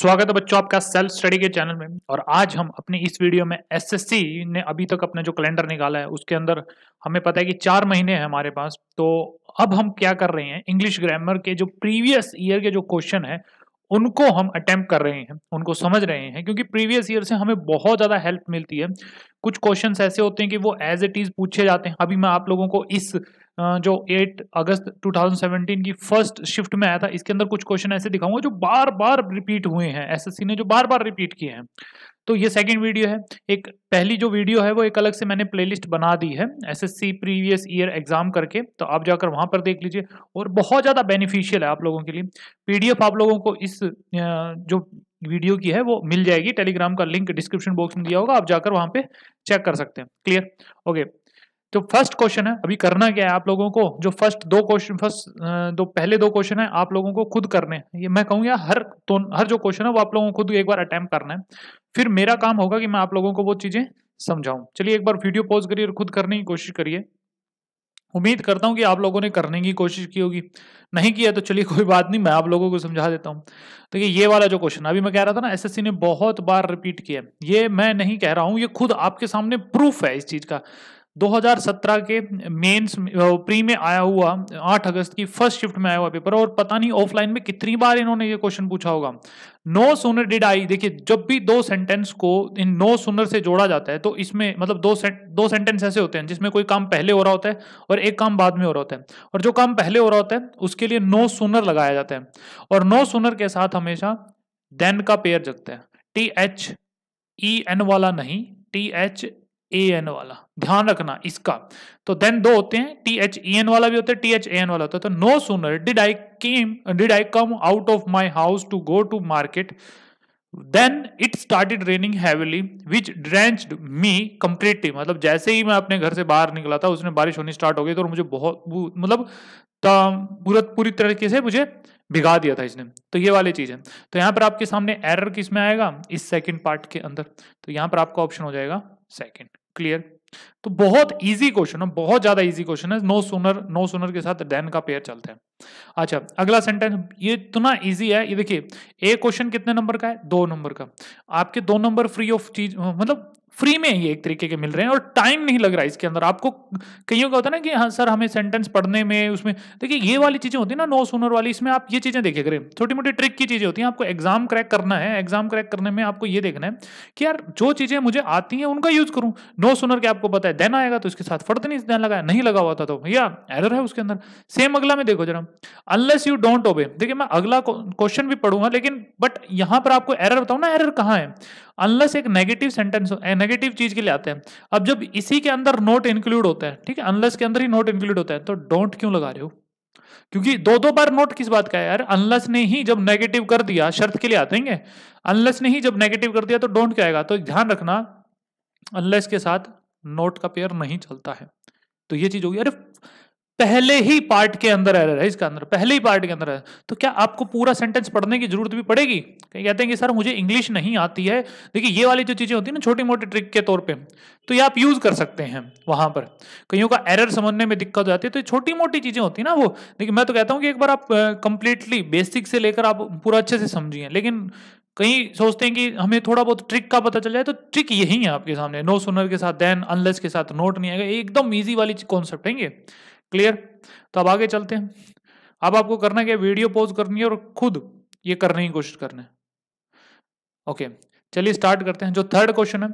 स्वागत है बच्चों आपका सेल्फ स्टडी के चैनल में और आज हम अपने इस वीडियो में एसएससी ने अभी तक अपने जो कैलेंडर निकाला है उसके अंदर हमें पता है कि चार महीने हैं हमारे पास तो अब हम क्या कर रहे हैं इंग्लिश ग्रामर के जो प्रीवियस ईयर के जो क्वेश्चन है उनको हम अटेम्प्ट कर रहे हैं उनको समझ रहे हैं क्योंकि प्रीवियस ईयर से हमें बहुत ज़्यादा हेल्प मिलती है कुछ क्वेश्चन ऐसे होते हैं कि वो एज इट इज़ पूछे जाते हैं अभी मैं आप लोगों को इस जो 8 अगस्त 2017 की फर्स्ट शिफ्ट में आया था इसके अंदर कुछ क्वेश्चन ऐसे दिखाऊंगा जो बार बार रिपीट हुए हैं एसएससी ने जो बार बार रिपीट किए हैं तो ये सेकंड वीडियो है एक पहली जो वीडियो है वो एक अलग से मैंने प्लेलिस्ट बना दी है एसएससी प्रीवियस ईयर एग्जाम करके तो आप जाकर वहां पर देख लीजिए और बहुत ज़्यादा बेनिफिशियल है आप लोगों के लिए पीडीएफ आप लोगों को इस जो वीडियो की है वो मिल जाएगी टेलीग्राम का लिंक डिस्क्रिप्शन बॉक्स में दिया होगा आप जाकर वहां पे चेक कर सकते हैं क्लियर ओके तो फर्स्ट क्वेश्चन है अभी करना क्या है आप लोगों को जो फर्स्ट दो क्वेश्चन फर्स्ट दो पहले दो क्वेश्चन है आप लोगों को खुद करने ये मैं कहूँगा हर तो हर जो क्वेश्चन है वो आप लोगों को खुद एक बार अटैम्प्ट करना है फिर मेरा काम होगा कि मैं आप लोगों को वो चीज़ें समझाऊं चलिए एक बार वीडियो पॉज करिए और खुद करने की कोशिश करिए उम्मीद करता हूँ कि आप लोगों ने करने की कोशिश की होगी नहीं किया तो चलिए कोई बात नहीं मैं आप लोगों को समझा देता हूँ तो ये ये वाला जो क्वेश्चन अभी मैं कह रहा था ना एसएससी ने बहुत बार रिपीट किया ये मैं नहीं कह रहा हूं ये खुद आपके सामने प्रूफ है इस चीज़ का 2017 के मेंस प्री में आया हुआ 8 अगस्त की फर्स्ट शिफ्ट में आया हुआ पेपर और पता नहीं ऑफलाइन में कितनी बार इन्होंने ये क्वेश्चन पूछा होगा नो सुनर डिड आई देखिए जब भी दो सेंटेंस को इन नो सुनर से जोड़ा जाता है तो इसमें मतलब दो दो सेंटेंस ऐसे होते हैं जिसमें कोई काम पहले हो रहा होता है और एक काम बाद में हो रहा होता है और जो काम पहले हो रहा होता है उसके लिए नो सुनर लगाया जाता है और नो सुनर के साथ हमेशा देन का पेयर जगता है टी एच ई एन वाला नहीं टी एच ए एन वाला ध्यान रखना इसका तो देन दो होते हैं टी एच ई एन वाला भी होता है टी एच ए एन वाला होता है तो no sooner did I came did I come out of my house to go to market then it started raining heavily which drenched me completely मतलब जैसे ही मैं अपने घर से बाहर निकला था उसने बारिश होनी स्टार्ट हो गई तो मुझे बहुत मतलब पूरा पूरी तरीके से मुझे भिगा दिया था इसने तो ये वाली चीज़ है तो यहां पर आपके सामने एरर किस में आएगा इस सेकंड पार्ट के अंदर तो यहां पर आपका ऑप्शन हो जाएगा सेकंड क्लियर तो बहुत इजी क्वेश्चन है बहुत ज्यादा इजी क्वेश्चन है नो सुनर नो सुनर के साथ देन का पेयर चलते हैं अच्छा अगला सेंटेंस ये इतना इजी है ये देखिए ए क्वेश्चन कितने नंबर का है दो नंबर का आपके दो नंबर फ्री ऑफ चीज मतलब फ्री में ही एक तरीके के मिल रहे हैं और टाइम नहीं लग रहा है इसके अंदर आपको कईयों का होता है ना कि हाँ सर हमें सेंटेंस पढ़ने में उसमें देखिए ये वाली चीज़ें होती है ना नो सुनर वाली इसमें आप ये चीज़ें देखे करें छोटी मोटी ट्रिक की चीज़ें होती हैं आपको एग्जाम क्रैक करना है एग्जाम क्रैक करने में आपको ये देखना है कि यार जो चीज़ें मुझे आती हैं उनका यूज़ करूँ नो सुनर के आपको पता है देन आएगा तो इसके साथ फर्द नहीं ध्यान लगाया नहीं लगा हुआ था तो भैया एरर है उसके अंदर सेम अगला में देखो जरा अनलेस यू डोंट ओबे देखिए मैं अगला क्वेश्चन भी पढ़ूंगा लेकिन बट यहाँ पर आपको एरर बताऊँ ना एरर कहाँ है अनलस एक नेगेटिव सेंटेंस नेगेटिव चीज के लिए आते हैं अब जब इसी के अंदर नोट इंक्लूड होता है ठीक है अनलस के अंदर ही नोट इंक्लूड होता है तो डोंट क्यों लगा रहे हो क्योंकि दो दो बार नोट किस बात का है यार अनलस ने ही जब नेगेटिव कर दिया शर्त के लिए आते हैं अनलस ने ही जब नेगेटिव कर दिया तो डोंट क्या आएगा तो ध्यान रखना अनलस के साथ नोट का पेयर नहीं चलता है तो ये चीज होगी अरे पहले ही पार्ट के अंदर एरर है इसका अंदर पहले ही पार्ट के अंदर है तो क्या आपको पूरा सेंटेंस पढ़ने की जरूरत भी पड़ेगी कहीं कहते हैं कि सर मुझे इंग्लिश नहीं आती है देखिए ये वाली जो चीज़ें होती है ना छोटी मोटी ट्रिक के तौर पे तो ये आप यूज़ कर सकते हैं वहां पर कईयों का एरर समझने में दिक्कत हो जाती है तो छोटी मोटी चीज़ें होती ना वो देखिए मैं तो कहता हूँ कि एक बार आप कंप्लीटली बेसिक से लेकर आप पूरा अच्छे से समझिए लेकिन कहीं सोचते हैं कि हमें थोड़ा बहुत ट्रिक का पता चल जाए तो ट्रिक यही है आपके सामने नो सुनर के साथ देन अनलेस के साथ नोट नहीं आएगा एकदम ईजी वाली कॉन्सेप्ट है क्लियर तो अब आगे चलते हैं अब आपको करना क्या वीडियो पॉज करनी है और खुद ये करने की कोशिश करना है ओके चलिए स्टार्ट करते हैं जो थर्ड क्वेश्चन है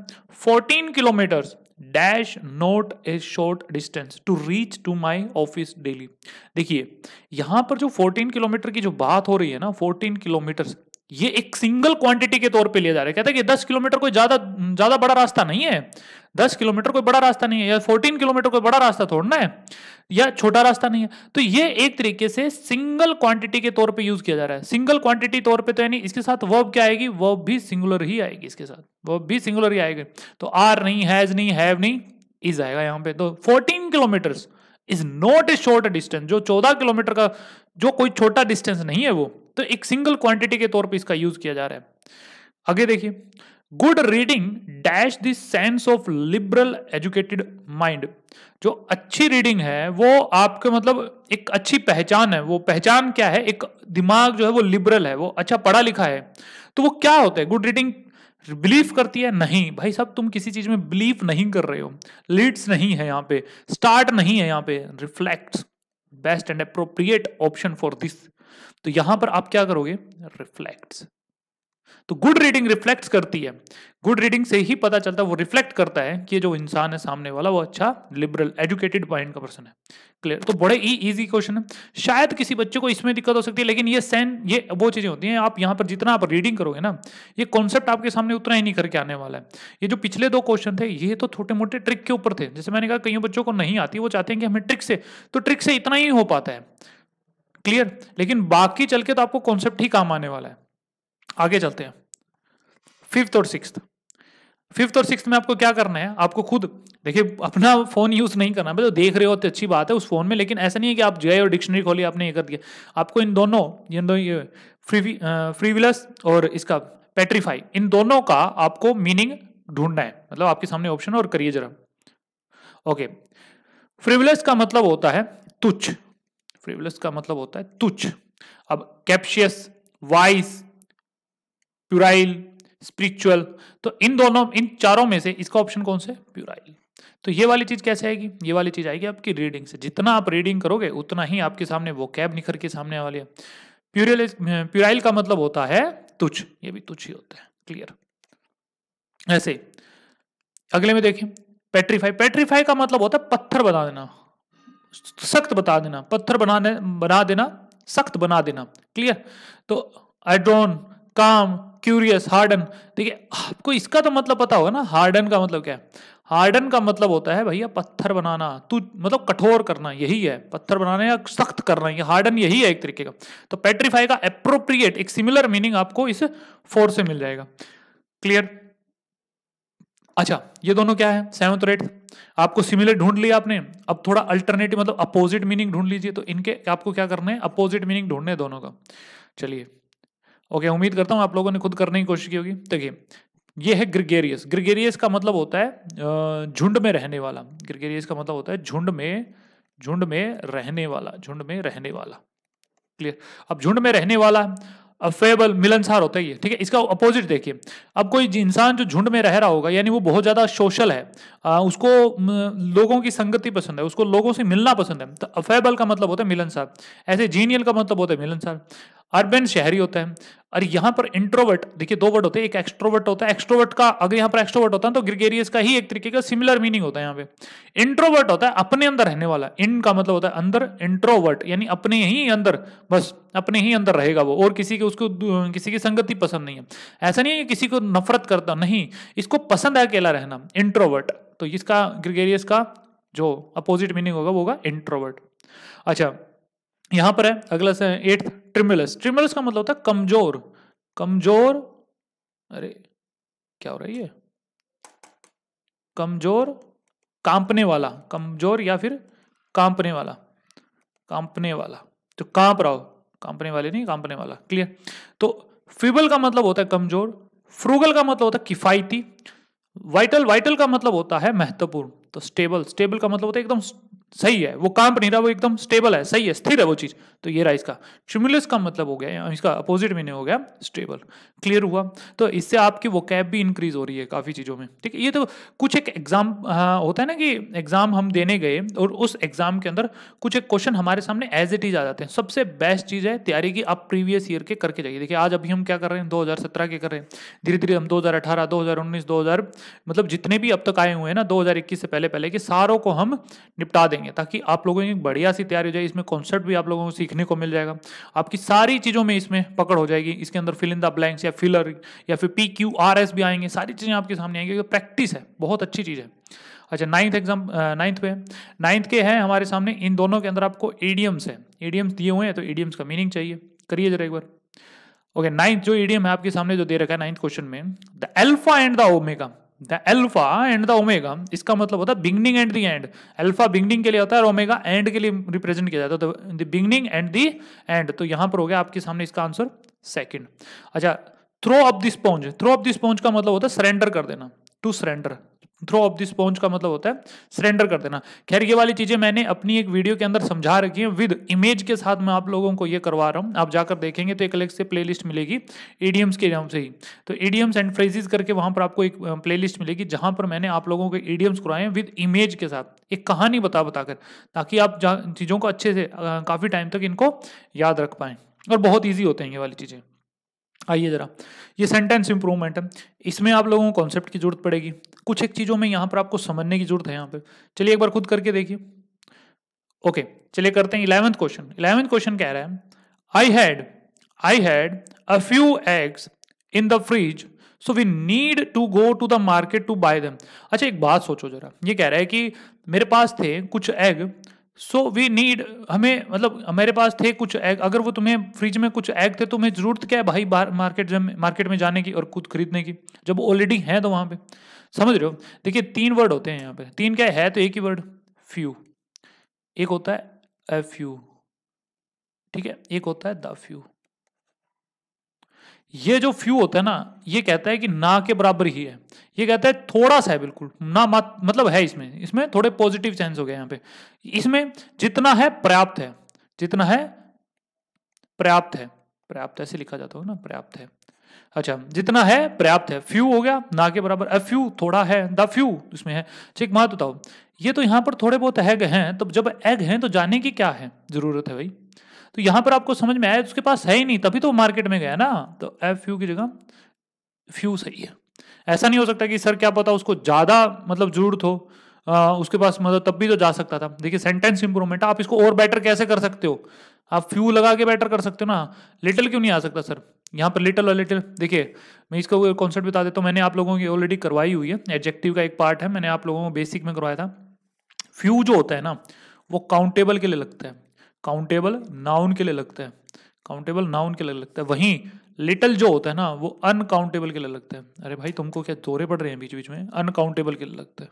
fourteen kilometres dash not a short distance to reach to my office daily देखिए यहां पर जो 14 किलोमीटर की जो बात हो रही है ना 14 किलोमीटर्स ये एक सिंगल क्वांटिटी के तौर पे लिया जा रहा है कहते हैं कि दस किलोमीटर कोई ज्यादा ज्यादा बड़ा रास्ता नहीं है दस किलोमीटर कोई बड़ा रास्ता नहीं है या फोर्टीन किलोमीटर कोई बड़ा रास्ता थोड़ना है या छोटा रास्ता नहीं है तो ये एक तरीके से सिंगल क्वांटिटी के तौर पे यूज किया जा रहा है सिंगल क्वांटिटी तौर पे तो यानी इसके साथ वर्ब क्या आएगी वर्ब भी सिंगुलर ही आएगी इसके साथ वर्ब भी सिंगुलर ही आएगी तो आर नहीं हैज नहीं हैव नहीं इज आएगा यहाँ पे तो fourteen kilometre is not a short distance जो चौदह किलोमीटर का जो कोई छोटा डिस्टेंस नहीं है वो तो एक सिंगल क्वांटिटी के तौर पर इसका यूज किया जा रहा है आगे देखिए good reading dash the sense of liberal educated mind जो अच्छी रीडिंग है वो आपके मतलब एक अच्छी पहचान है वो पहचान क्या है एक दिमाग जो है वो लिबरल है वो अच्छा पढ़ा लिखा है तो वो क्या होता है गुड रीडिंग बिलीव करती है नहीं भाई साहब तुम किसी चीज में बिलीव नहीं कर रहे हो लीड्स नहीं है यहाँ पे स्टार्ट नहीं है यहाँ पे reflect best and appropriate option for this तो यहां पर आप क्या करोगे रिफ्लेक्ट तो गुड रीडिंग रिफ्लेक्ट करती है गुड रीडिंग से ही पता चलता है वो रिफ्लेक्ट करता है कि जो इंसान है सामने वाला वो अच्छा लिबरल एजुकेटेड माइंड का पर्सन है क्लियर तो बड़े ही इजी क्वेश्चन है शायद किसी बच्चे को इसमें दिक्कत हो सकती है लेकिन ये सेन ये वो चीज़ें होती हैं आप यहाँ पर जितना आप रीडिंग करोगे ना ये कॉन्सेप्ट आपके सामने उतना ही नहीं करके आने वाला है ये जो पिछले दो क्वेश्चन थे ये तो छोटे मोटे ट्रिक के ऊपर थे जैसे मैंने कहा कई बच्चों को नहीं आती वो चाहते हैं कि हमें ट्रिक से तो ट्रिक से इतना ही हो पाता है क्लियर लेकिन बाकी चल के तो आपको कॉन्सेप्ट ही काम आने वाला है आगे चलते हैं फिफ्थ और सिक्स फिफ्थ और सिक्स में आपको क्या करना है आपको खुद देखिए अपना फोन यूज नहीं करना मतलब देख रहे हो तो अच्छी बात है उस फोन में लेकिन ऐसा नहीं है कि आप गए और डिक्शनरी खोली आपने ये कर दिया आपको इन दोनों इन दोनों ये फ्री फ्रीविलस और इसका पेट्रीफाई इन दोनों का आपको मीनिंग ढूंढना है मतलब आपके सामने ऑप्शन और करिए जरा ओके फ्रीविलस का मतलब होता है तुच्छ फ्रिवलस का मतलब होता है तुच्छ अब कैप्शियस वाइस प्यूराइल स्पिरिचुअल तो इन दोनों इन चारों में से इसका ऑप्शन कौन सा है प्यूराइल तो ये वाली चीज कैसे आएगी ये वाली चीज आएगी आपकी रीडिंग से जितना आप रीडिंग करोगे उतना ही आपके सामने वो कैब निखर के सामने वाले प्यूरियल प्यूराइल का मतलब होता है तुच्छ ये भी तुच्छ ही होता है क्लियर ऐसे अगले में देखें पेट्रीफाई पेट्रीफाई का मतलब होता है पत्थर बना देना सख्त बता देना पत्थर बनाने बना देना सख्त बना देना क्लियर तो एड्रॉन काम क्यूरियस हार्डन देखिए आपको इसका तो मतलब पता होगा ना हार्डन का मतलब क्या है हार्डन का मतलब होता है भैया पत्थर बनाना तू मतलब कठोर करना यही है पत्थर बनाना या सख्त करना ये हार्डन यही है एक तरीके का तो पेट्रीफाई का अप्रोप्रिएट एक सिमिलर मीनिंग आपको इस फोर से मिल जाएगा क्लियर अच्छा ये दोनों क्या है सेवंथ और एट्थ आपको सिमिलर ढूंढ लिया आपने अब थोड़ा अल्टरनेटिव मतलब अपोजिट मीनिंग ढूंढ लीजिए तो इनके आपको क्या करना है अपोजिट मीनिंग ढूंढने दोनों का चलिए ओके उम्मीद करता हूँ आप लोगों ने खुद करने की कोशिश की होगी देखिए ये है ग्रिगेरियस ग्रिगेरियस का मतलब होता है झुंड में रहने वाला ग्रिगेरियस का मतलब होता है झुंड में झुंड में रहने वाला झुंड में रहने वाला क्लियर अब झुंड में रहने वाला अफेबल मिलनसार होता ही है ठीक है इसका अपोजिट देखिए अब कोई इंसान जो झुंड में रह रहा होगा यानी वो बहुत ज़्यादा सोशल है आ, उसको लोगों की संगति पसंद है उसको लोगों से मिलना पसंद है तो अफेबल का मतलब होता है मिलनसार ऐसे जीनियल का मतलब होता है मिलनसार अर्बन शहरी होता है और यहाँ पर इंट्रोवर्ट देखिए दो वर्ड होते हैं एक एक्स्ट्रोवर्ट होता है एक्स्ट्रोवर्ट का अगर यहाँ पर एक्स्ट्रोवर्ट होता है तो ग्रिगेरियस का ही एक तरीके का सिमिलर मीनिंग होता है यहाँ पे इंट्रोवर्ट होता है अपने अंदर रहने वाला इन का मतलब होता है अंदर इंट्रोवर्ट यानी अपने ही अंदर बस अपने ही अंदर रहेगा वो और किसी के उसको किसी की संगति पसंद नहीं है ऐसा नहीं है कि किसी को नफरत करता नहीं इसको पसंद है अकेला रहना इंट्रोवर्ट तो इसका ग्रिगेरियस का जो अपोजिट मीनिंग होगा वो होगा इंट्रोवर्ट अच्छा यहां पर है अगला से एट्थ ट्रिमुलस ट्रिमुलस का मतलब होता है कमजोर कमजोर अरे क्या हो रहा है ये कमजोर कांपने वाला कमजोर या फिर कांपने वाला कांपने वाला तो कांप रहा हो कांपने वाले नहीं कांपने वाला क्लियर तो फिबल का मतलब होता है कमजोर फ्रूगल का मतलब होता है किफायती वाइटल वाइटल का मतलब होता है महत्वपूर्ण तो स्टेबल स्टेबल का मतलब होता है एकदम सही है वो पर नहीं रहा वो एकदम स्टेबल है सही है स्थिर है वो चीज़ तो ये रहा इसका ट्यूमुलस का मतलब हो गया इसका अपोजिट मीने हो गया स्टेबल क्लियर हुआ तो इससे आपकी वो कैब भी इंक्रीज हो रही है काफ़ी चीज़ों में ठीक है ये तो कुछ एक एग्ज़ाम हाँ, होता है ना कि एग्ज़ाम हम देने गए और उस एग्ज़ाम के अंदर कुछ एक क्वेश्चन हमारे सामने एज इट इज आ जाते हैं सबसे बेस्ट चीज़ है तैयारी की आप प्रीवियस ईयर के करके जाइए देखिए आज अभी हम क्या कर रहे हैं दो के कर रहे हैं धीरे धीरे हम दो हजार अठारह मतलब जितने भी अब तक आए हुए हैं ना दो से पहले पहले के सारों को हम निपटा देंगे देंगे ताकि आप लोगों की बढ़िया सी तैयारी हो जाए इसमें कॉन्सेप्ट भी आप लोगों को सीखने को मिल जाएगा आपकी सारी चीज़ों में इसमें पकड़ हो जाएगी इसके अंदर फिल इन द ब्लैंक्स या फिलर या फिर पी क्यू आर एस भी आएंगे सारी चीज़ें आपके सामने आएंगी प्रैक्टिस है बहुत अच्छी चीज़ है अच्छा नाइन्थ एग्जाम नाइन्थ पे नाइन्थ के हैं हमारे सामने इन दोनों के अंदर आपको एडियम्स है एडियम्स दिए हुए हैं तो एडियम्स का मीनिंग चाहिए करिए जरा एक बार ओके नाइन्थ जो एडीएम है आपके सामने जो दे रखा है नाइन्थ क्वेश्चन में the alpha and the omega the alpha and the omega इसका मतलब होता है beginning and the end alpha beginning के लिए होता है और ओमेगा एंड के लिए रिप्रेजेंट किया जाता है the beginning and the end तो, तो यहां पर हो गया आपके सामने इसका आंसर सेकंड अच्छा throw up this sponge throw up this sponge का मतलब होता है सरेंडर कर देना to surrender throw off this sponge का मतलब होता है सरेंडर कर देना खैर ये वाली चीज़ें मैंने अपनी एक वीडियो के अंदर समझा रखी है विद इमेज के साथ मैं आप लोगों को ये करवा रहा हूँ आप जाकर देखेंगे तो एक अलग से प्लेलिस्ट मिलेगी ईडीएम्स के नाम से ही तो ईडीएम्स एंड फ्रेजेस करके वहाँ पर आपको एक प्ले मिलेगी जहां पर मैंने आप लोगों को ईडीएम्स करवाए विद इमेज के साथ एक कहानी बता बताकर ताकि आप चीज़ों को अच्छे से काफ़ी टाइम तक इनको याद रख पाए और बहुत ईजी होते हैं ये वाली चीज़ें आइए ज़रा ये सेंटेंस इंप्रूवमेंट है इसमें आप लोगों को कॉन्सेप्ट की जरूरत पड़ेगी कुछ एक चीज़ों में यहां पर आपको समझने की जरूरत है यहां पर चलिए एक बार खुद करके देखिए ओके चलिए करते हैं इलेवंथ क्वेश्चन इलेवेंथ क्वेश्चन कह रहा है I had I had a few eggs in the fridge so we need to go to the market to buy them अच्छा एक बात सोचो जरा ये कह रहा है कि मेरे पास थे कुछ एग सो वी नीड हमें मतलब हमारे पास थे कुछ एग अगर वो तुम्हें फ्रिज में कुछ एग थे तो हमें ज़रूरत क्या है भाई बाहर मार्केट मार्केट में जाने की और खुद खरीदने की जब ऑलरेडी हैं तो वहाँ पे समझ रहे हो देखिए तीन वर्ड होते हैं यहाँ पे तीन क्या है तो एक ही वर्ड फ्यू एक होता है एफ यू ठीक है एक होता है द फ्यू ये जो फ्यू होता है ना ये कहता है कि ना के बराबर ही है ये कहता है थोड़ा सा है बिल्कुल ना मत मतलब है इसमें इसमें थोड़े पॉजिटिव चेंज हो गए यहाँ पे इसमें जितना है पर्याप्त है जितना है पर्याप्त है पर्याप्त ऐसे लिखा जाता होगा ना पर्याप्त है अच्छा जितना है पर्याप्त है फ्यू हो गया ना के बराबर अ फ्यू थोड़ा है द फ्यू इसमें है ठीक अच्छा, मात बताओ ये तो यहाँ पर थोड़े बहुत एग हैं तो जब एग हैं तो जाने की क्या है जरूरत है भाई तो यहाँ पर आपको समझ में आया उसके पास है ही नहीं तभी तो मार्केट में गया ना तो एफ यू की जगह फ्यू सही है ऐसा नहीं हो सकता कि सर क्या पता उसको ज़्यादा मतलब जरूरत हो आ, उसके पास मतलब तब भी तो जा सकता था देखिए सेंटेंस इंप्रूवमेंट आप इसको और बेटर कैसे कर सकते हो आप फ्यू लगा के बेटर कर सकते हो ना लिटिल क्यों नहीं आ सकता सर यहाँ पर लिटल और लिटिल देखिए मैं इसका कॉन्सेप्ट बता देता तो हूँ मैंने आप लोगों की ऑलरेडी करवाई हुई है एडजेक्टिव का एक पार्ट है मैंने आप लोगों को बेसिक में करवाया था फ्यू जो होता है ना वो काउंटेबल के लिए लगता है काउंटेबल नाउन के लिए लगता है काउंटेबल नाउन के लिए लगता है वहीं लिटल जो होता है ना वो अनकाउंटेबल के लिए लगता है अरे भाई तुमको क्या दौरे पड़ रहे हैं बीच बीच में अनकाउंटेबल के लिए लगता है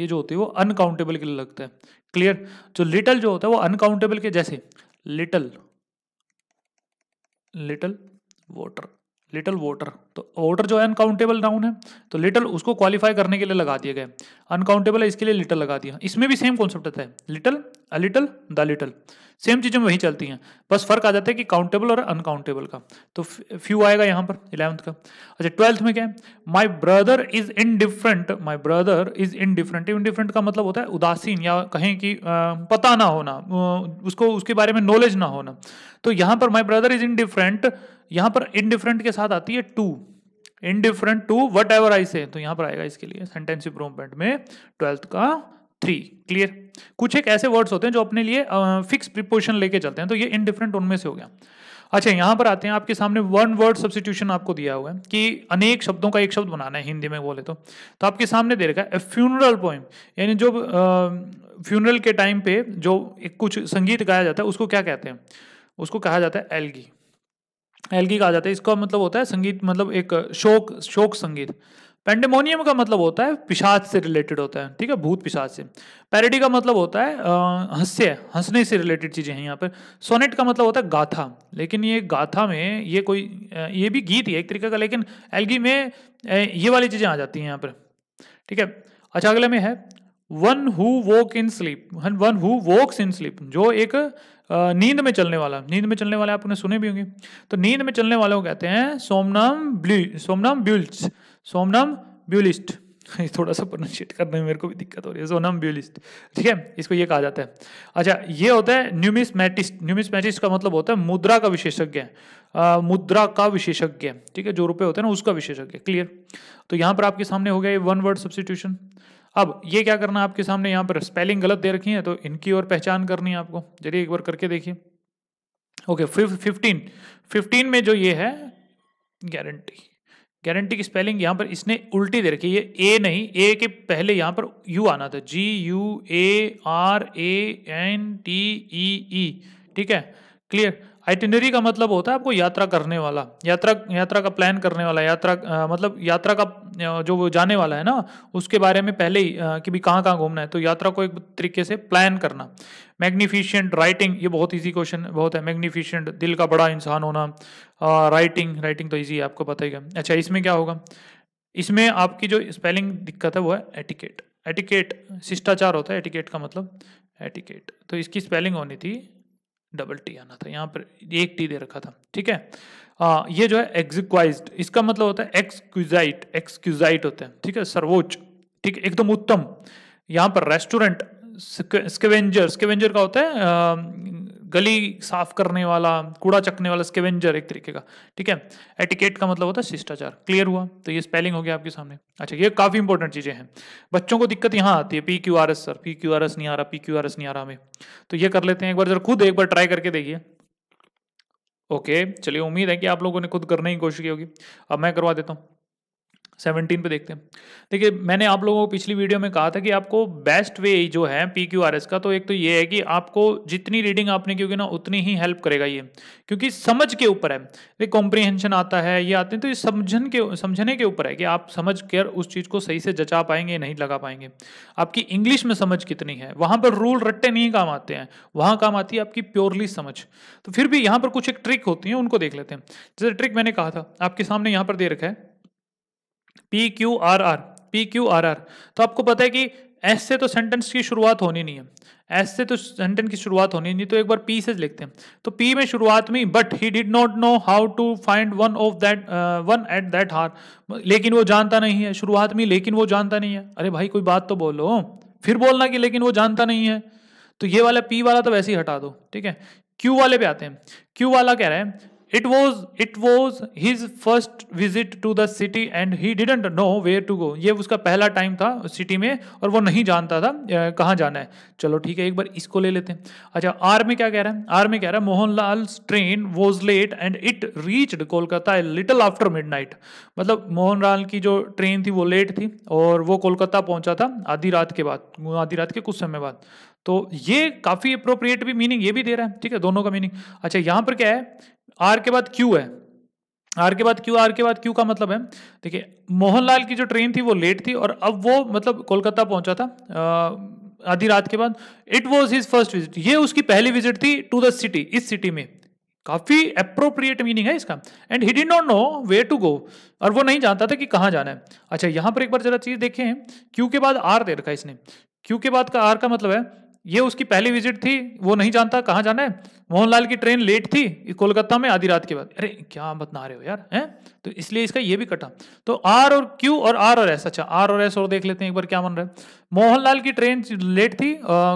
ये जो होती है वो अनकाउंटेबल के लिए लगता है क्लियर जो लिटल जो होता है वो अनकाउंटेबल के जैसे little little water little water तो वोटर जो है अनकाउंटेबल नाउन है तो लिटल उसको क्वालिफाई करने के लिए लगा दिया गया अनकाउंटेबल है इसके लिए लिटल लगा दिया इसमें भी सेम कॉन्सेप्ट है little a little the little same चीज़ें वही चलती हैं बस फर्क आ जाता है कि काउंटेबल और अनकाउंटेबल का तो फ्यू आएगा यहाँ पर इलेवंथ का अच्छा ट्वेल्थ में क्या है my brother is indifferent my brother is indifferent indifferent का मतलब होता है उदासीन या कहें कि पता ना होना उसको उसके बारे में नॉलेज ना होना तो यहाँ पर my brother is indifferent यहां पर इनडिफरेंट के साथ आती है to indifferent to whatever I say तो यहां पर आएगा इसके लिए सेंटेंस इंप्रूवमेंट में ट्वेल्थ का थ्री क्लियर कुछ एक ऐसे वर्ड्स होते हैं जो अपने लिए फिक्स प्रिपोर्शन लेके चलते हैं तो ये इनडिफरेंट उनमें से हो गया अच्छा यहाँ पर आते हैं आपके सामने वन वर्ड सब्सिट्यूशन आपको दिया हुआ है कि अनेक शब्दों का एक शब्द बनाना है हिंदी में बोले तो तो आपके सामने दे रखा है फ्यूनरल पोइम यानी जो फ्यूनरल के टाइम पे जो एक कुछ संगीत गाया जाता है उसको क्या कहते हैं उसको कहा जाता है एलगी एल्गी कहा जाता है इसका मतलब होता है संगीत मतलब एक शोक शोक संगीत पेंडेमोनियम का मतलब होता है पिशाच से रिलेटेड होता है ठीक है भूत पिशाच से पैरडी का मतलब होता है हंस्य हंसने से रिलेटेड चीज़ें हैं यहाँ पर सोनेट का मतलब होता है गाथा लेकिन ये गाथा में ये कोई ये भी गीत ही है एक तरीके का लेकिन एल्गी में ये वाली चीज़ें आ जाती हैं यहाँ पर ठीक है अच्छा अगले में है one who walk in sleep one who walks in sleep जो एक नींद में चलने वाला नींद में चलने वाले आपने सुने भी होंगे तो नींद में चलने वाले को कहते हैं सोमनाम ब्लू सोमनाम ब्यूल्स सोमनाम ब्यूलिस्ट ये थोड़ा सा प्रोनाशिएट करने में मेरे को भी दिक्कत हो रही है सोनम ब्यूलिस्ट ठीक है इसको ये कहा जाता है अच्छा ये होता है न्यूमिस्मैटिस्ट न्यूमिस्मैटिस्ट का मतलब होता है मुद्रा का विशेषज्ञ मुद्रा का विशेषज्ञ ठीक है जो रुपये होते हैं ना उसका विशेषज्ञ क्लियर तो यहाँ पर आपके सामने हो गया ये वन वर्ड सब्सिट्यूशन अब ये क्या करना आपके सामने यहाँ पर स्पेलिंग गलत दे रखी है तो इनकी और पहचान करनी है आपको चलिए एक बार करके देखिए ओके फिफ्टीन फिफ्टीन में जो ये है गारंटी गारंटी की स्पेलिंग यहाँ पर इसने उल्टी दे रखी है ए नहीं ए के पहले यहाँ पर यू आना था G U A R A N T E E ठीक है क्लियर आइटिनरी का मतलब होता है आपको यात्रा करने वाला यात्रा यात्रा का प्लान करने वाला यात्रा आ, मतलब यात्रा का जो वो जाने वाला है ना उसके बारे में पहले ही आ, कि भी कहाँ कहाँ घूमना है तो यात्रा को एक तरीके से प्लान करना मैग्नीफिशियंट राइटिंग ये बहुत इजी क्वेश्चन बहुत है मैग्नीफिशियंट दिल का बड़ा इंसान होना राइटिंग राइटिंग तो ईजी है आपको पता ही है अच्छा इसमें क्या होगा इसमें आपकी जो स्पेलिंग दिक्कत है वो है एटिकेट एटिकेट शिष्टाचार होता है एटिकेट का मतलब एटिकेट तो इसकी स्पेलिंग होनी थी डबल टी आना था यहाँ पर एक टी दे रखा था ठीक है आ, ये जो है एक्सक्वाइज इसका मतलब होता है एक्सक्यूजाइट एक्सक्यूजाइट होते हैं ठीक है सर्वोच्च ठीक एकदम उत्तम यहाँ पर रेस्टोरेंट स्केवेंजर स्केवेंजर का होता है गली साफ करने वाला कूड़ा चकने वाला स्केवेंजर एक तरीके का ठीक है एटिकेट का मतलब होता है शिष्टाचार क्लियर हुआ तो ये स्पेलिंग हो गया आपके सामने अच्छा ये काफ़ी इंपॉर्टेंट चीज़ें हैं बच्चों को दिक्कत यहाँ आती है P Q R S sir P Q R S नहीं आ रहा पी क्यू आर एस नहीं आ रहा हमें तो ये कर लेते हैं एक बार जरा खुद एक बार ट्राई करके देखिए ओके चलिए उम्मीद है कि आप लोगों ने खुद करने की कोशिश की होगी अब मैं करवा देता हूँ सेवनटीन पे देखते हैं देखिए मैंने आप लोगों को पिछली वीडियो में कहा था कि आपको बेस्ट वे जो है पी क्यू आर एस का तो एक तो ये है कि आपको जितनी रीडिंग आपने क्योंकि ना उतनी ही हेल्प करेगा ये क्योंकि समझ के ऊपर है ये कॉम्प्रीहेंशन आता है ये आते हैं तो ये समझन के समझने के ऊपर है कि आप समझ कर उस चीज़ को सही से जचा पाएंगे नहीं लगा पाएंगे आपकी इंग्लिश में समझ कितनी है वहाँ पर रूल रट्टे नहीं काम आते हैं वहाँ काम आती है आपकी प्योरली समझ तो फिर भी यहाँ पर कुछ एक ट्रिक होती है उनको देख लेते हैं जैसे ट्रिक मैंने कहा था आपके सामने यहाँ पर दे रखा है P Q R R P Q R R तो आपको पता है कि एस से तो सेंटेंस की शुरुआत होनी नहीं है एस से तो सेंटेंस की शुरुआत होनी नहीं तो एक बार पी से लिखते हैं तो पी में शुरुआत में but he did not know how to find one of that one at that hour लेकिन वो जानता नहीं है शुरुआत में लेकिन वो जानता नहीं है अरे भाई कोई बात तो बोलो फिर बोलना कि लेकिन वो जानता नहीं है तो ये वाला पी वाला तो वैसे ही हटा दो ठीक है क्यू वाले पे आते हैं क्यू वाला कह रहा है It was it was his first visit to the city and he didn't know where to go. ये उसका पहला टाइम था सिटी में और वो नहीं जानता था कहाँ जाना है चलो ठीक है एक बार इसको ले लेते हैं अच्छा आर में क्या कह रहा है आर में कह रहा है Mohanlal train was late and it reached Kolkata little after midnight मतलब मोहनलाल की जो ट्रेन थी वो लेट थी और वो कोलकाता पहुंचा था आधी रात के बाद आधी रात के कुछ समय बाद तो ये काफ़ी अप्रोप्रिएट भी मीनिंग ये भी दे रहा है ठीक है दोनों का मीनिंग अच्छा यहाँ पर क्या है आर के बाद क्यू है आर के बाद क्यू आर के बाद क्यू का मतलब है देखिए मोहनलाल की जो ट्रेन थी वो लेट थी और अब वो मतलब कोलकाता पहुंचा था आधी रात के बाद it was his first visit ये उसकी पहली विजिट थी टू द सिटी इस सिटी में काफी अप्रोप्रिएट मीनिंग है इसका and he did not know way to go और वो नहीं जानता था कि कहाँ जाना है अच्छा यहाँ पर एक बार जरा चीज देखें क्यू के बाद आर दे रखा है इसने क्यू के बाद का आर का मतलब है ये उसकी पहली विजिट थी वो नहीं जानता कहाँ जाना है मोहनलाल की ट्रेन लेट थी कोलकाता में आधी रात के बाद अरे क्या बतना रहे हो यार हैं तो इसलिए इसका ये भी कटा तो आर और क्यू और आर और एस अच्छा आर और एस और देख लेते हैं एक बार क्या मन रहा है मोहनलाल की ट्रेन लेट थी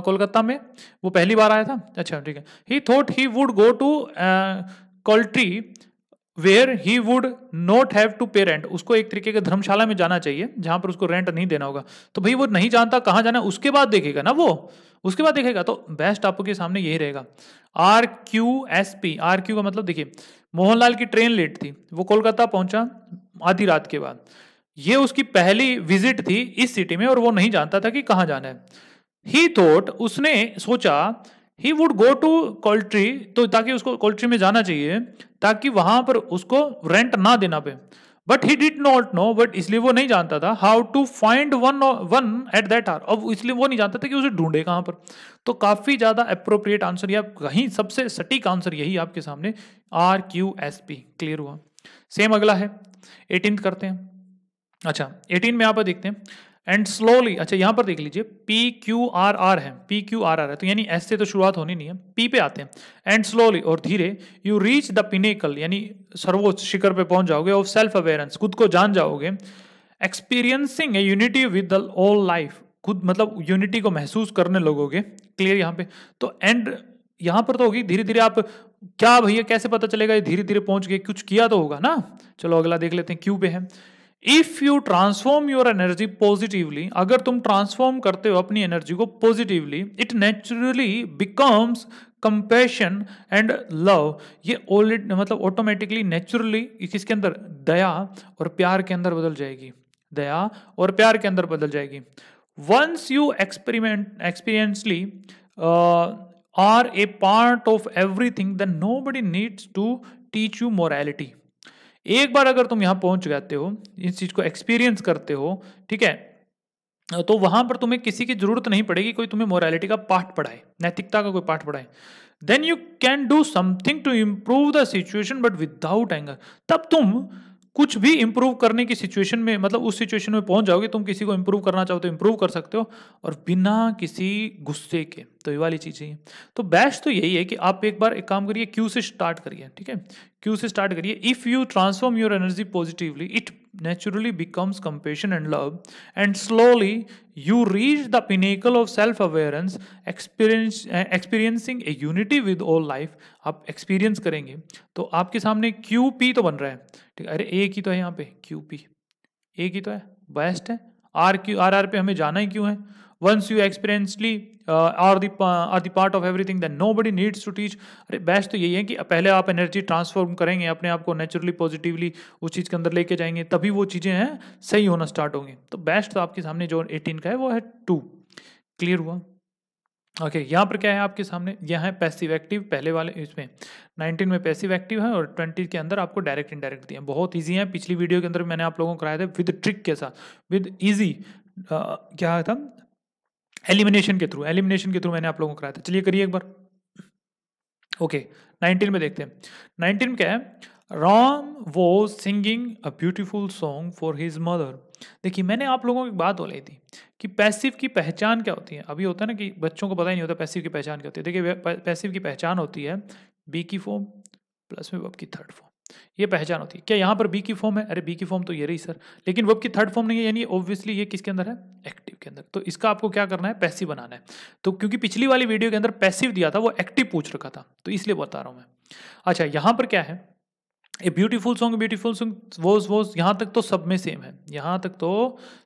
कोलकाता में वो पहली बार आया था अच्छा ठीक है he thought he would go to country where he would not have to pay rent उसको एक तरीके के धर्मशाला में जाना चाहिए जहां पर उसको रेंट नहीं देना होगा तो भाई वो नहीं जानता कहाँ जाना है उसके बाद देखेगा ना वो उसके बाद देखेगा तो बेस्ट आपके सामने यही रहेगा R Q S P R Q का मतलब देखिए मोहनलाल की ट्रेन लेट थी वो कोलकाता पहुंचा आधी रात के बाद ये उसकी पहली विजिट थी इस सिटी में और वो नहीं जानता था कि कहाँ जाना है ही थोट उसने सोचा ही वुड गो टू कोल्ट्री तो ताकि उसको कोल्ट्री में जाना चाहिए ताकि वहां पर उसको रेंट ना देना पे but he did not know but इसलिए वो नहीं जानता था how to find one one at that hour अब इसलिए वो नहीं जानता था कि उसे ढूंढे कहाँ पर तो काफ़ी ज़्यादा अप्रोप्रिएट आंसर या कहीं सबसे सटीक आंसर यही आपके सामने R Q S P clear हुआ सेम अगला है एटीन करते हैं अच्छा एटीन में आप देखते हैं एंड स्लोली अच्छा यहां पर देख लीजिए पी क्यू आर आर है पी क्यू आर आर है तो यानी एस से तो शुरुआत होनी नहीं है पी पे आते हैं एंड स्लोली और धीरे यू रीच द पिनेकल यानी सर्वोच्च शिखर पे पहुंच जाओगे ऑफ सेल्फ अवेयरेंस खुद को जान जाओगे experiencing a unity with the all life खुद मतलब यूनिटी को महसूस करने लगोगे क्लियर यहाँ पे तो एंड यहाँ पर तो होगी धीरे धीरे आप क्या भैया कैसे पता चलेगा ये धीरे धीरे पहुंच गए कुछ किया तो होगा ना चलो अगला देख लेते हैं क्यू पे है if you transform your energy positively अगर तुम ट्रांसफॉर्म करते हो अपनी एनर्जी को positively it naturally becomes compassion and love ये ऑलरेडी मतलब ऑटोमेटिकली नेचुरली किसके अंदर दया और प्यार के अंदर बदल जाएगी दया और प्यार के अंदर बदल जाएगी once you experiment experientially are a part of thing then nobody needs to teach you morality एक बार अगर तुम यहाँ पहुँच जाते हो इस चीज़ को एक्सपीरियंस करते हो ठीक है तो वहाँ पर तुम्हें किसी की ज़रूरत नहीं पड़ेगी कोई तुम्हें मोरालिटी का पाठ पढ़ाए नैतिकता का कोई पाठ पढ़ाए then you can do something to improve the situation but without anger तब तुम कुछ भी इंप्रूव करने की सिचुएशन में मतलब उस सिचुएशन में पहुंच जाओगे तुम किसी को इंप्रूव करना चाहो तो इंप्रूव कर सकते हो और बिना किसी गुस्से के तो ये वाली चीज चाहिए तो बेस्ट तो यही है कि आप एक बार एक काम करिए क्यू से स्टार्ट करिए ठीक है क्यू से स्टार्ट करिए if you transform your energy positively it naturally becomes compassion and love and slowly you reach the pinnacle of self awareness experience experiencing a unity with all life आप experience करेंगे तो आपके सामने Q P तो बन रहा है ठीक है अरे ए की तो है यहाँ पे क्यू पी ए की तो है बेस्ट है आर क्यू आर आर पे हमें जाना ही क्यों है once you experientially are the are the part of everything then nobody needs to teach अरे बेस्ट तो यही है कि पहले आप एनर्जी ट्रांसफॉर्म करेंगे अपने आप को नेचुरली पॉजिटिवली उस चीज़ के अंदर लेके जाएंगे तभी वो चीज़ें हैं सही होना स्टार्ट होंगी तो बेस्ट तो आपके सामने जो एटीन का है वो है टू क्लियर हुआ ओके okay, यहाँ पर क्या है आपके सामने यहाँ है पैसिव एक्टिव पहले वाले इसमें 19 में पैसिव एक्टिव है और 20 के अंदर आपको डायरेक्ट इनडायरेक्ट दिया बहुत ईजी है पिछली वीडियो के अंदर मैंने आप लोगों को कराया था विद ट्रिक के साथ विद ईजी क्या था एलिमिनेशन के थ्रू एलिमिनेशन के थ्रू मैंने आप लोगों को कराया था चलिए करिए एक बार ओके okay, 19 में देखते हैं 19 में क्या है राम वो singing a beautiful song for his mother देखिए मैंने आप लोगों की बात बोली थी कि पैसिव की पहचान क्या होती है अभी होता है ना कि बच्चों को पता ही नहीं होता पैसिव की पहचान क्या होती है देखिए पैसिव की पहचान होती है बी की फॉर्म प्लस में वब की थर्ड फॉर्म ये पहचान होती है क्या यहाँ पर बी की फॉर्म है अरे बी की फॉर्म तो ये रही सर लेकिन वब की थर्ड फॉर्म नहीं है यानी ऑब्वियसली ये किसके अंदर है एक्टिव के अंदर तो इसका आपको क्या करना है पैसिव बनाना है तो क्योंकि पिछली वाली वीडियो के अंदर पैसिव दिया था वो एक्टिव पूछ रखा था तो इसलिए बता रहा हूँ मैं अच्छा यहाँ पर क्या है a beautiful song beautiful song वो वो यहाँ तक तो सब में सेम है यहाँ तक तो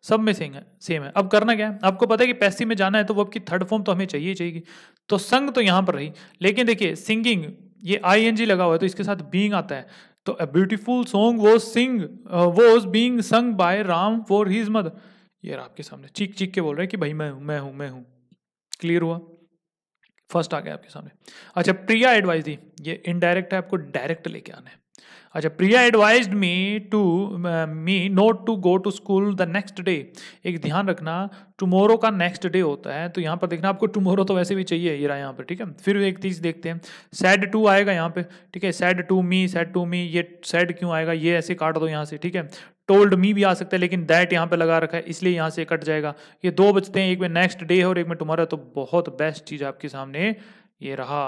सब में सेम है सेम है अब करना क्या है आपको पता है कि पैसी में जाना है तो वो आपकी थर्ड फॉर्म तो हमें चाहिए चाहिए तो संग तो यहाँ पर रही लेकिन देखिए सिंगिंग ये आई एन जी लगा हुआ है तो इसके साथ बींग आता है तो अ ब्यूटीफुल सॉन्ग वो sing was being sung by Ram for his mother ये आपके सामने चीख चीख के बोल रहे हैं कि भाई मैं हूँ मैं हूँ मैं हूँ क्लियर हुआ फर्स्ट आ गया आपके सामने अच्छा प्रिया एडवाइस दी ये इनडायरेक्ट है आपको डायरेक्ट लेके आना है अच्छा Priya advise me to me not to go to school the next day एक ध्यान रखना टुमोरो का नेक्स्ट डे होता है तो यहाँ पर देखना आपको टुमोरो तो वैसे भी चाहिए ये रहा यहाँ पर ठीक है फिर एक चीज़ देखते हैं सैड टू आएगा यहाँ पे ठीक है said to me said to me ये सैड क्यों आएगा ये ऐसे काट दो यहाँ से ठीक है टोल्ड मी भी आ सकता है लेकिन दैट यहाँ पे लगा रखा है इसलिए यहाँ से कट जाएगा ये दो बचते हैं एक में नेक्स्ट डे है और एक में टुमारा तो बहुत बेस्ट चीज़ आपके सामने ये रहा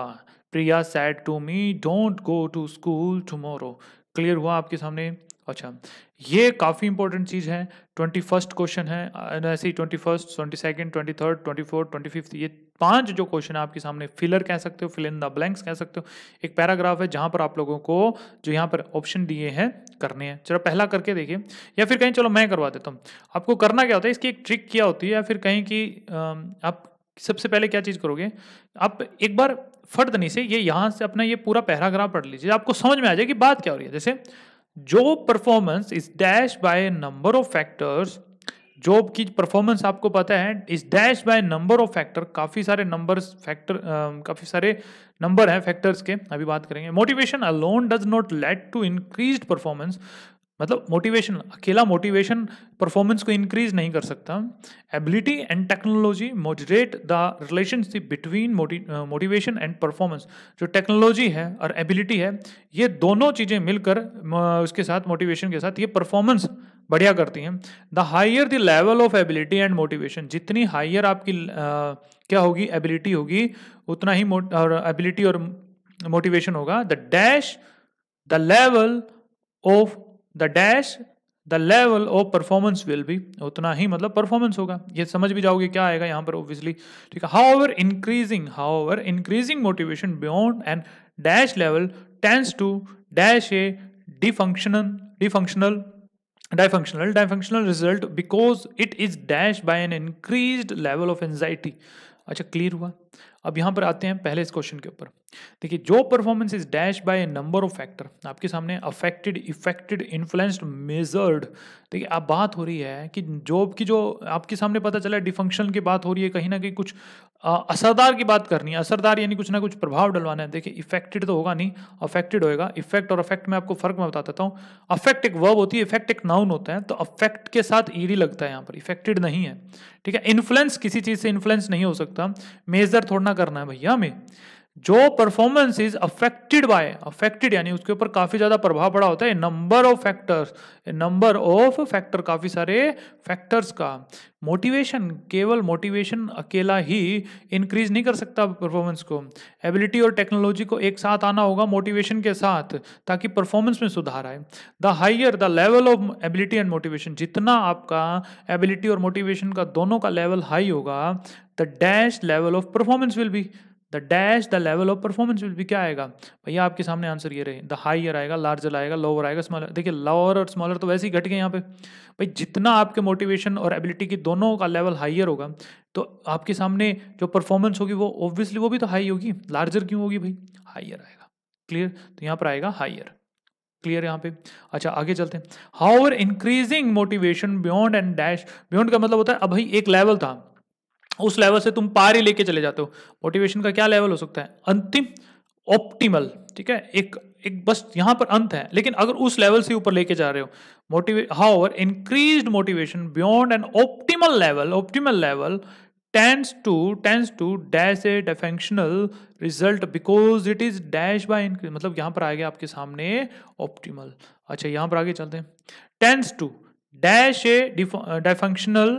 Priya said to me don't go to school tomorrow clear हुआ आपके सामने अच्छा ये काफ़ी इंपॉर्टेंट चीज़ है ट्वेंटी फर्स्ट क्वेश्चन है ऐसे ही twenty first twenty second twenty third twenty fourth twenty fifth ये पांच जो क्वेश्चन है आपके सामने फिलर कह सकते हो फिल इन द ब्लैंक्स कह सकते हो एक पैराग्राफ है जहां पर आप लोगों को जो यहाँ पर ऑप्शन दिए हैं करने हैं चलो पहला करके देखिए या फिर कहीं चलो मैं करवा देता हूँ आपको करना क्या होता है इसकी एक ट्रिक क्या होती है या फिर कहीं कि आप सबसे पहले क्या चीज़ करोगे आप एक बार नहीं से ये यहां से अपना ये पूरा पैराग्राफ पढ़ लीजिए आपको समझ में आ जाए कि बात क्या हो रही है जैसे job performance is dash by number of factors job की परफॉर्मेंस आपको पता है is dash by number of factor काफ़ी सारे नंबर्स फैक्टर काफ़ी सारे नंबर हैं फैक्टर्स के अभी बात करेंगे motivation alone does not lead to increase performance मतलब मोटिवेशन अकेला मोटिवेशन परफॉर्मेंस को इंक्रीज नहीं कर सकता ability and technology motivate the relationship between motivation and performance जो टेक्नोलॉजी है और एबिलिटी है ये दोनों चीज़ें मिलकर उसके साथ मोटिवेशन के साथ ये परफॉर्मेंस बढ़िया करती हैं the higher the level of ability and motivation जितनी हाइयर आपकी आ, क्या होगी एबिलिटी होगी उतना ही और एबिलिटी और मोटिवेशन होगा the dash the level of the dash the level of performance will भी उतना ही मतलब परफॉर्मेंस होगा ये समझ भी जाओगे क्या आएगा यहाँ पर ऑब्वियसली ठीक है how over increasing how over increasing motivation beyond and dash level tends to dash a dysfunctional dysfunctional dysfunctional dysfunctional result because it is dash by an increase level of anxiety अच्छा clear हुआ अब यहाँ पर आते हैं पहले इस question के ऊपर देखिए जो performance is dash by number of factor आपके सामने अफेक्टेड इफेक्टेड इन्फ्लुएंस्ड मेजर्ड देखिए अब बात हो रही है कि जॉब की जो आपके सामने पता चला डिफंक्शन की बात हो रही है कहीं ना कहीं कुछ असरदार की बात करनी है असरदार यानी कुछ ना कुछ प्रभाव डलवाना है देखिए इफेक्टेड तो होगा नहीं अफेक्टेड होएगा इफेक्ट और अफेक्ट में आपको फर्क मैं बता देता हूँ अफेक्ट एक वर्ब होती है इफेक्ट एक नाउन होता है तो अफेक्ट के साथ ईडी लगता है यहाँ पर इफेक्टेड नहीं है ठीक है इन्फ्लुएंस किसी चीज़ से इन्फ्लुएंस नहीं हो सकता मेजर थोड़ा ना करना है भैया हमें जो performance is affected by affected यानी उसके ऊपर काफ़ी ज़्यादा प्रभाव पड़ा होता है number of factors number of factor काफ़ी सारे फैक्टर्स का मोटिवेशन केवल मोटिवेशन अकेला ही इंक्रीज नहीं कर सकता परफॉर्मेंस को एबिलिटी और टेक्नोलॉजी को एक साथ आना होगा मोटिवेशन के साथ ताकि परफॉर्मेंस में सुधार आए the higher the level of ability and motivation जितना आपका एबिलिटी और मोटिवेशन का दोनों का लेवल हाई होगा the dash level of performance will be the dash the level of performance will भी क्या आएगा भैया आपके सामने आंसर ये रहे द हाइयर आएगा लार्जर आएगा लोअर आएगा स्मॉलर देखिए लोअर और स्मॉलर तो वैसे ही घट गए यहाँ पे भाई जितना आपके मोटिवेशन और एबिलिटी की दोनों का लेवल हाइयर होगा तो आपके सामने जो परफॉर्मेंस होगी वो ऑब्वियसली वो भी तो हाई होगी लार्जर क्यों होगी भाई हाइयर आएगा क्लियर तो यहाँ पर आएगा हाइयर क्लियर यहाँ पे अच्छा आगे चलते हैं how increasing motivation beyond and dash beyond का मतलब होता है अब भाई एक लेवल था उस लेवल से तुम पार ही लेके चले जाते हो मोटिवेशन का क्या लेवल हो सकता है अंतिम ऑप्टिमल ठीक है एक एक बस यहां पर अंत है लेकिन अगर उस लेवल से ऊपर लेके जा रहे हो मोटिवे how increase motivation beyond an optimal level optimal level tends to tends to dash a dysfunctional result because it is dash by increase मतलब यहां पर आ गया आपके सामने ऑप्टिमल अच्छा यहां पर आगे चलते हैं टेंस टू डैश ए डिफ dysfunctional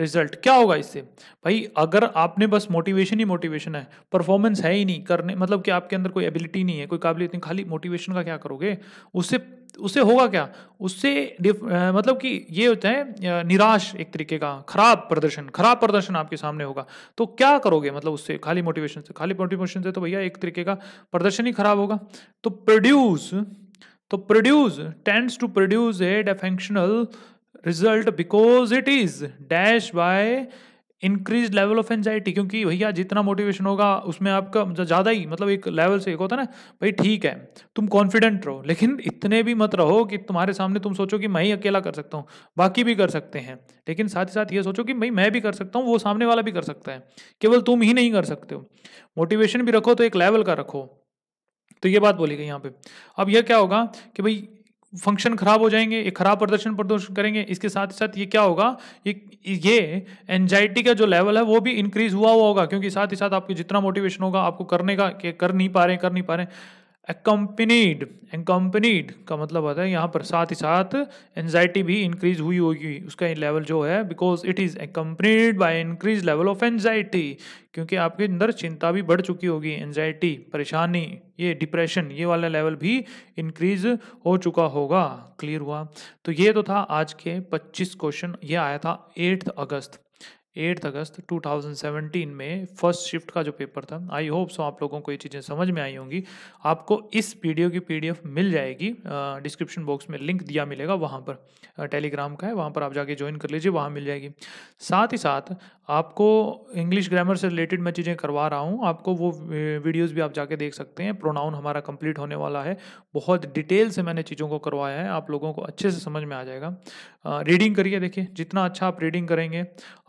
रिजल्ट क्या होगा इससे भाई अगर आपने बस मोटिवेशन ही मोटिवेशन है परफॉर्मेंस है ही नहीं करने मतलब कि आपके अंदर कोई एबिलिटी नहीं है कोई काबिलियत नहीं खाली मोटिवेशन का क्या करोगे उससे उससे होगा क्या उससे मतलब कि ये होता है निराश एक तरीके का खराब प्रदर्शन खराब प्रदर्शन आपके सामने होगा तो क्या करोगे मतलब उससे खाली मोटिवेशन से खाली मोटिवेशन से तो भैया एक तरीके का प्रदर्शन ही खराब होगा तो प्रोड्यूस तो produce tends to produce a dysfunctional result because it is dash by increase level of anxiety क्योंकि भैया जितना मोटिवेशन होगा उसमें आपका ज़्यादा ही मतलब एक लेवल से एक होता है ना भाई ठीक है तुम कॉन्फिडेंट रहो लेकिन इतने भी मत रहो कि तुम्हारे सामने तुम सोचो कि मैं ही अकेला कर सकता हूँ बाकी भी कर सकते हैं लेकिन साथ ही साथ ये सोचो कि भाई मैं भी कर सकता हूँ वो सामने वाला भी कर सकता है केवल तुम ही नहीं कर सकते हो मोटिवेशन भी रखो तो एक लेवल का रखो तो ये बात बोली गई यहाँ पे अब यह क्या होगा कि भाई फंक्शन खराब हो जाएंगे ये खराब प्रदर्शन प्रदर्शन करेंगे इसके साथ ही साथ ये क्या होगा ये ये एनजाइटी का जो लेवल है वो भी इंक्रीज हुआ हुआ होगा क्योंकि साथ ही साथ आपके जितना मोटिवेशन होगा आपको करने का कर नहीं पा रहे कर नहीं पा रहे एकम्पनीड एकम्पनीड का मतलब होता है यहाँ पर साथ ही साथ एनजाइटी भी इंक्रीज हुई होगी उसका लेवल जो है because it is accompanied by increase level of anxiety क्योंकि आपके अंदर चिंता भी बढ़ चुकी होगी एनजाइटी परेशानी ये डिप्रेशन ये वाला लेवल भी इंक्रीज हो चुका होगा क्लियर हुआ तो ये तो था आज के पच्चीस क्वेश्चन ये आया था एट्थ अगस्त 8 अगस्त 2017 में फर्स्ट शिफ्ट का जो पेपर था आई होप सो आप लोगों को ये चीज़ें समझ में आई होंगी आपको इस वीडियो की पीडीएफ मिल जाएगी डिस्क्रिप्शन बॉक्स में लिंक दिया मिलेगा वहाँ पर टेलीग्राम का है वहाँ पर आप जाके ज्वाइन कर लीजिए वहाँ मिल जाएगी साथ ही साथ आपको इंग्लिश ग्रामर से रिलेटेड मैं चीज़ें करवा रहा हूँ आपको वो वीडियोज़ भी आप जाके देख सकते हैं प्रोनाउन हमारा कंप्लीट होने वाला है बहुत डिटेल से मैंने चीज़ों को करवाया है आप लोगों को अच्छे से समझ में आ जाएगा रीडिंग करिए देखिए जितना अच्छा आप रीडिंग करेंगे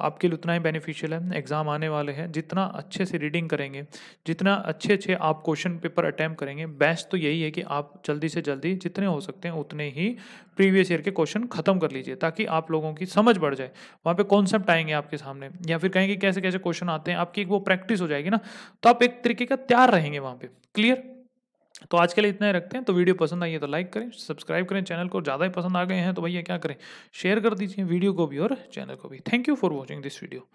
आपके उतना ही बेनिफिशियल है एग्ज़ाम आने वाले हैं जितना अच्छे से रीडिंग करेंगे जितना अच्छे अच्छे आप क्वेश्चन पेपर अटैम्प्ट करेंगे बेस्ट तो यही है कि आप जल्दी से जल्दी जितने हो सकते हैं उतने ही प्रीवियस ईयर के क्वेश्चन खत्म कर लीजिए ताकि आप लोगों की समझ बढ़ जाए वहाँ पे कॉन्सेप्ट आएंगे आपके सामने या फिर कहेंगे कैसे कैसे क्वेश्चन आते हैं आपकी एक वो प्रैक्टिस हो जाएगी ना तो आप एक तरीके का तैयार रहेंगे वहाँ पर क्लियर तो आज के लिए इतना ही रखते हैं तो वीडियो पसंद आई है तो लाइक करें सब्सक्राइब करें चैनल को ज़्यादा ही पसंद आ गए हैं तो भैया क्या करें शेयर कर दीजिए वीडियो को भी और चैनल को भी thank you for watching this video